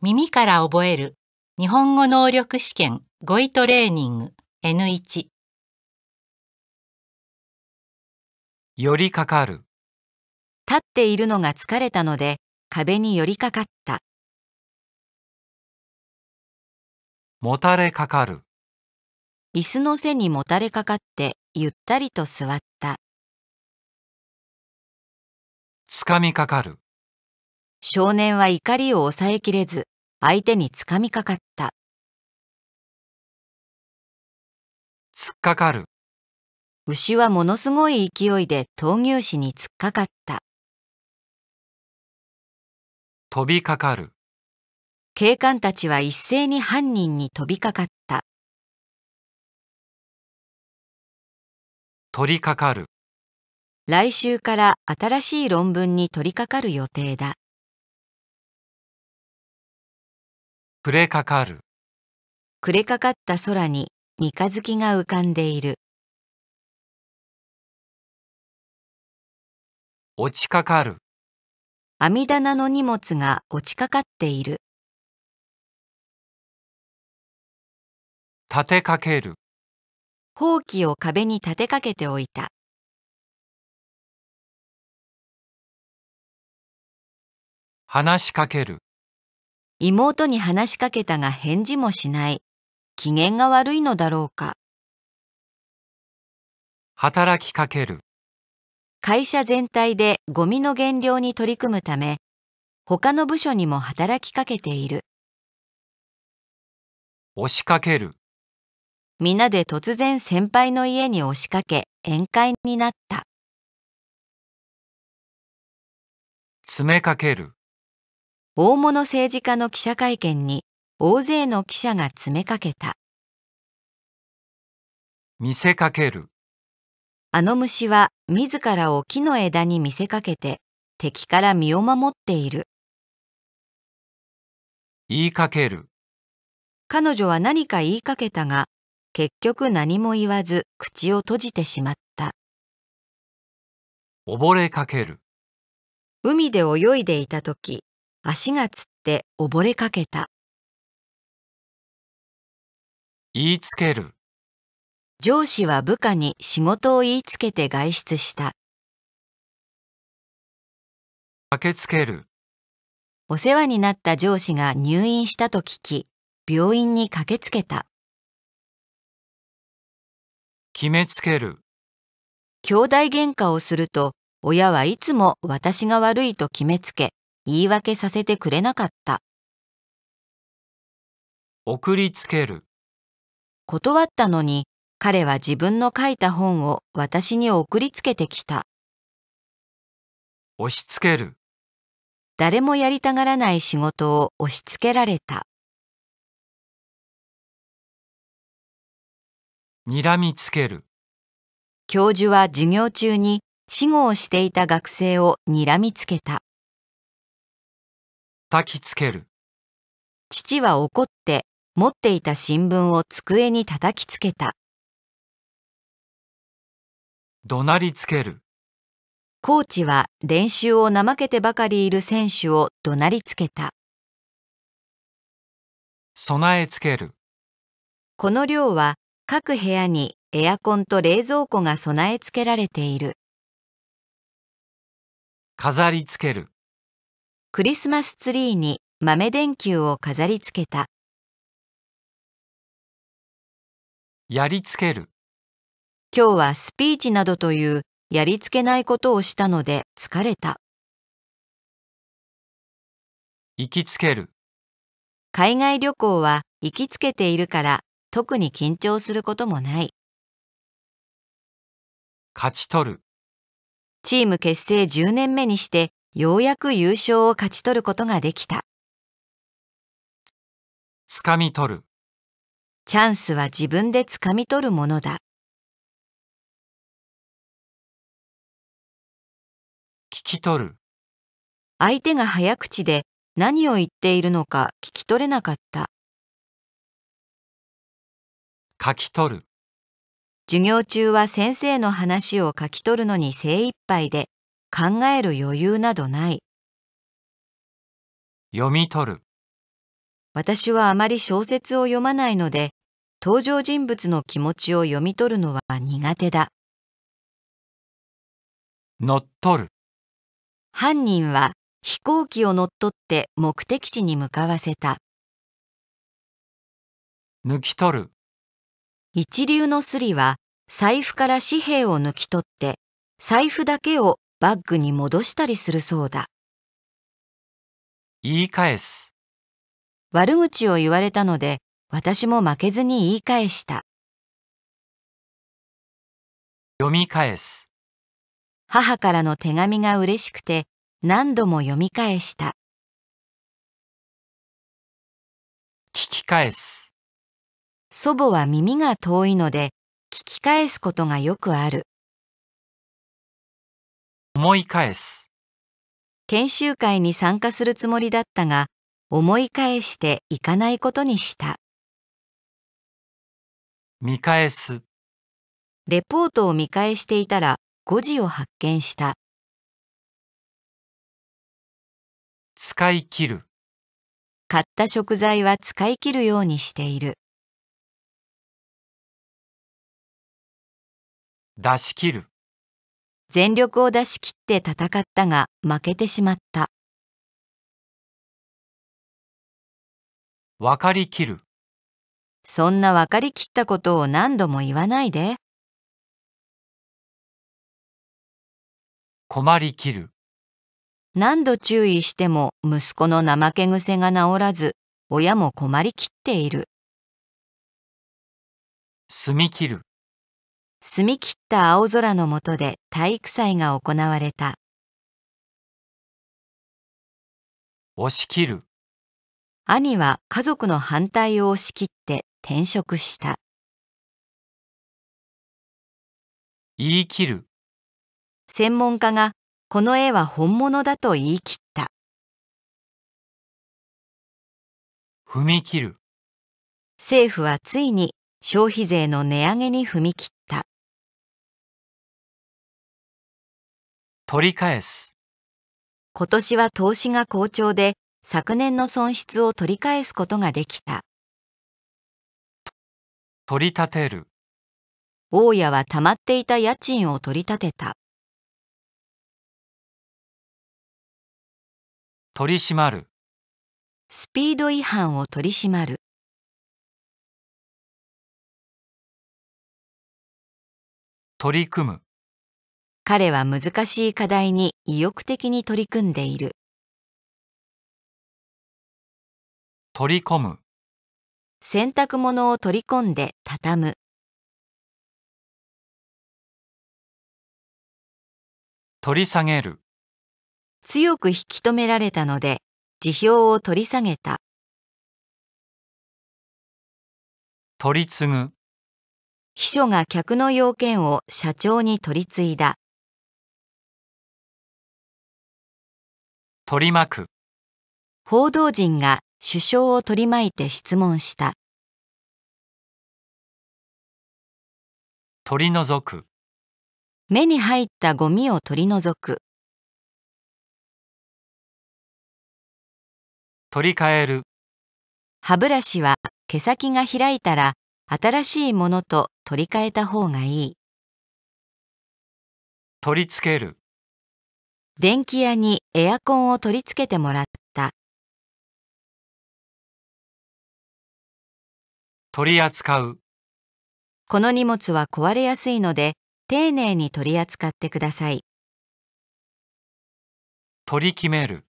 耳から覚える日本語能力試験語彙トレーニング N1 よりかかる立っているのが疲れたので壁に寄りかかったもたれかかる椅子の背にもたれかかってゆったりと座ったつかみかかる少年は怒りを抑えきれず、相手につかみかかった。突っかかる。牛はものすごい勢いで闘牛士に突っかかった。飛びかかる。警官たちは一斉に犯人に飛びかかった。取りかかる。来週から新しい論文に取りかかる予定だ。暮れかかる暮れかかった空に三日月が浮かんでいる落ちかかる網棚の荷物が落ちかかっている立てかけるほうきを壁に立てかけておいた話しかける妹に話しかけたが返事もしない。機嫌が悪いのだろうか。働きかける。会社全体でゴミの減量に取り組むため、他の部署にも働きかけている。押しかける。皆で突然先輩の家に押しかけ、宴会になった。詰めかける。大物政治家の記者会見に大勢の記者が詰めかけた見せかけるあの虫は自らを木の枝に見せかけて敵から身を守っている言いかける彼女は何か言いかけたが結局何も言わず口を閉じてしまった溺れかける海で泳いでいた時足がつって溺れかけた言いつける上司は部下に仕事を言いつけて外出した駆けつけるお世話になった上司が入院したと聞き病院に駆けつけた決めつける兄弟喧嘩をすると親はいつも私が悪いと決めつけ言い訳させてくれなかった。送りつける。断ったのに、彼は自分の書いた本を私に送りつけてきた。押し付ける。誰もやりたがらない仕事を押し付けられた。睨みつける。教授は授業中に死後をしていた学生を睨みつけた。叩きつける父は怒って持っていた新聞を机に叩きつけた怒鳴りつけるコーチは練習を怠けてばかりいる選手を怒鳴りつけた備えつけるこの寮は各部屋にエアコンと冷蔵庫が備え付けられている飾りつけるクリスマスツリーに豆電球を飾り付けた。やりつける。今日はスピーチなどというやりつけないことをしたので疲れた。行きつける。海外旅行は行きつけているから特に緊張することもない。勝ち取る。チーム結成10年目にしてようやく優勝を勝ち取ることができた。つかみ取る。チャンスは自分でつかみ取るものだ。聞き取る。相手が早口で何を言っているのか聞き取れなかった。書き取る。授業中は先生の話を書き取るのに精一杯で、考える余裕などない。読み取る。私はあまり小説を読まないので、登場人物の気持ちを読み取るのは苦手だ。乗っ取る。犯人は飛行機を乗っ取って目的地に向かわせた。抜き取る。一流のスリは財布から紙幣を抜き取って財布だけをバッグに戻したりするそうだ。言い返す。悪口を言われたので、私も負けずに言い返した。読み返す。母からの手紙が嬉しくて、何度も読み返した。聞き返す。祖母は耳が遠いので、聞き返すことがよくある。思い返す研修会に参加するつもりだったが思い返していかないことにした見返すレポートを見返していたら誤字を発見した使い切る買った食材は使い切るようにしている出し切る全力を出し切って戦ったが負けてしまった。分かりきる。そんな分かりきったことを何度も言わないで。困りきる。何度注意しても息子の怠け癖が治らず、親も困りきっている。住み切る。澄み切った青空の下で体育祭が行われた。押し切る。兄は家族の反対を押し切って転職した。言い切る。専門家がこの絵は本物だと言い切った。踏み切る。政府はついに消費税の値上げに踏み切った取り返す。今年は投資が好調で、昨年の損失を取り返すことができた。取り立てる。大家は溜まっていた家賃を取り立てた。取り締まる。スピード違反を取り締まる。取り組む。彼は難しい課題に意欲的に取り組んでいる。取り込む。洗濯物を取り込んで畳む。取り下げる。強く引き止められたので、辞表を取り下げた。取り継ぐ。秘書が客の要件を社長に取り継いだ。取り巻く報道陣が首相を取り巻いて質問した取り除く目に入ったゴミを取り除く取り替える歯ブラシは毛先が開いたら新しいものと取り替えた方がいい取り付ける電気屋にエアコンを取り付けてもらった。取り扱う。この荷物は壊れやすいので、丁寧に取り扱ってください。取り決める。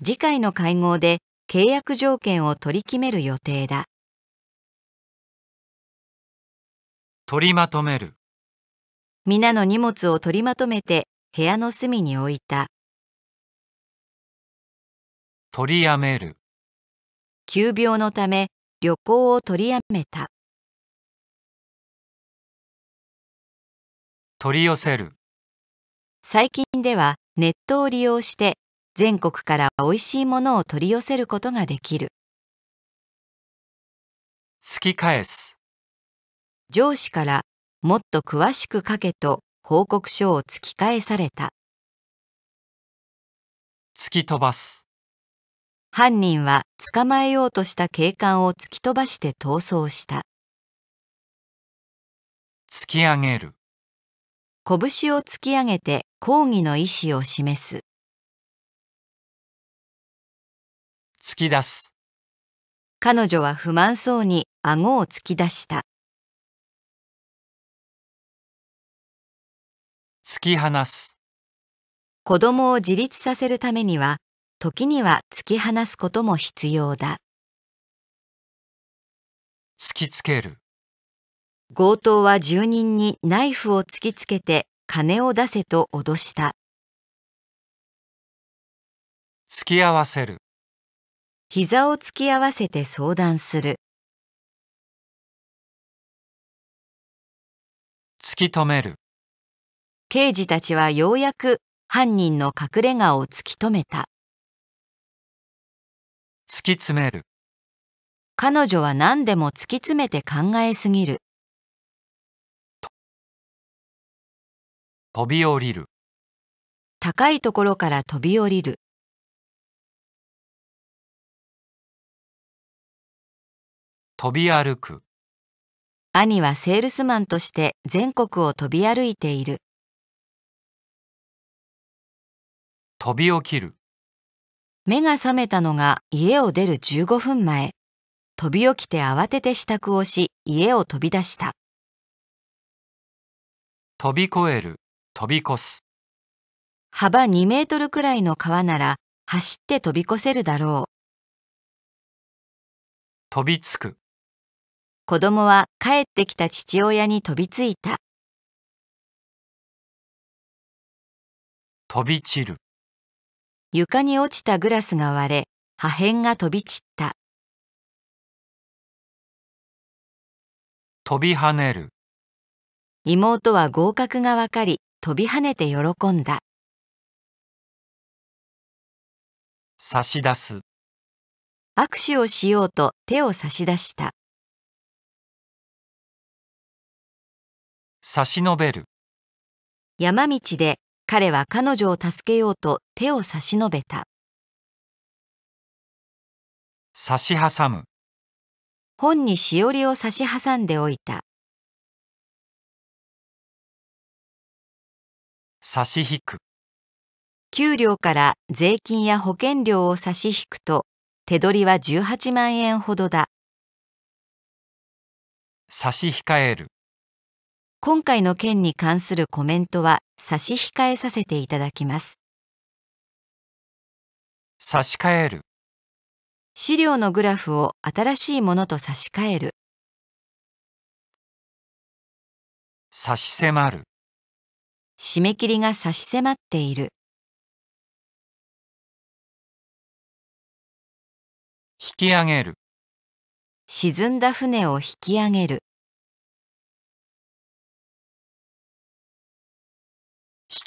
次回の会合で契約条件を取り決める予定だ。取りまとめる。皆の荷物を取りまとめて部屋の隅に置いた。取りやめる。急病のため旅行を取りやめた。取り寄せる。最近ではネットを利用して全国から美味しいものを取り寄せることができる。突き返す。上司からもっと詳しく書けと報告書を突き返された突き飛ばす犯人は捕まえようとした警官を突き飛ばして逃走した突き上げる拳を突き上げて抗議の意思を示す突き出す彼女は不満そうに顎を突き出した突き放す子供を自立させるためには時には突き放すことも必要だ突きつける強盗は住人にナイフを突きつけて金を出せと脅した突き合わせる膝を突き合わせて相談する突き止める刑事たちはようやく犯人の隠れ家を突き止めた。突き詰める。彼女は何でも突き詰めて考えすぎる。飛び降りる。高いところから飛び降りる。飛び歩く。兄はセールスマンとして全国を飛び歩いている。飛び起きる目が覚めたのが家を出る15分前飛び起きて慌てて支度をし家を飛び出した飛び越える飛び越す幅2メートルくらいの川なら走って飛び越せるだろう飛びつく子供は帰ってきた父親に飛びついた飛び散る床に落ちたグラスが割れ、破片が飛び散った。飛び跳ねる。妹は合格がわかり、飛び跳ねて喜んだ。差し出す。握手をしようと手を差し出した。差し伸べる。山道で彼は彼女を助けようと手を差し伸べた。差し挟む。本にしおりを差し挟んでおいた。差し引く。給料から税金や保険料を差し引くと、手取りは18万円ほどだ。差し控える。今回の件に関するコメントは差し控えさせていただきます。差し替える。資料のグラフを新しいものと差し替える。差し迫る。締め切りが差し迫っている。引き上げる。沈んだ船を引き上げる。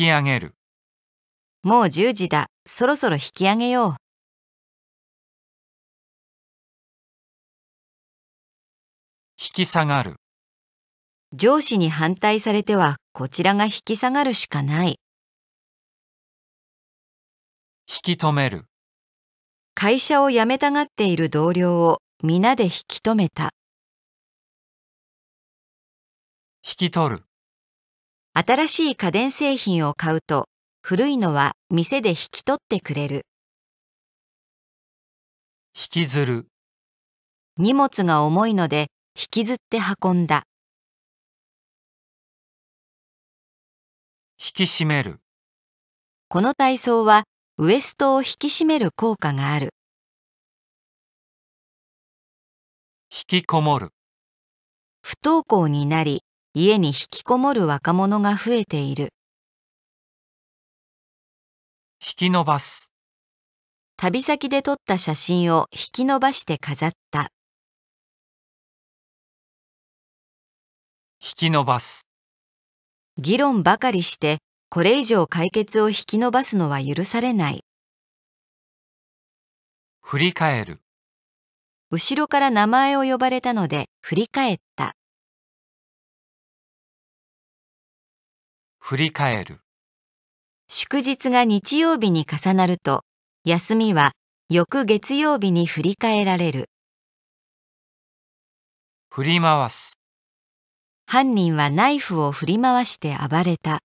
き上げるもう10時だそろそろ引き上げよう引き下がる上司に反対されてはこちらが引き下がるしかない引き止める会社を辞めたがっている同僚を皆で引き止めた引き取る新しい家電製品を買うと古いのは店で引き取ってくれる引きずる荷物が重いので引きずって運んだ引き締めるこの体操はウエストを引き締める効果がある引きこもる不登校になり家に引きこもる若者が増えている引き伸ばす旅先で撮った写真を引き伸ばして飾った引き伸ばす議論ばかりしてこれ以上解決を引き伸ばすのは許されない振り返る後ろから名前を呼ばれたので振り返った振り返る祝日が日曜日に重なると休みは翌月曜日に振り返られる振り回す犯人はナイフを振り回して暴れた。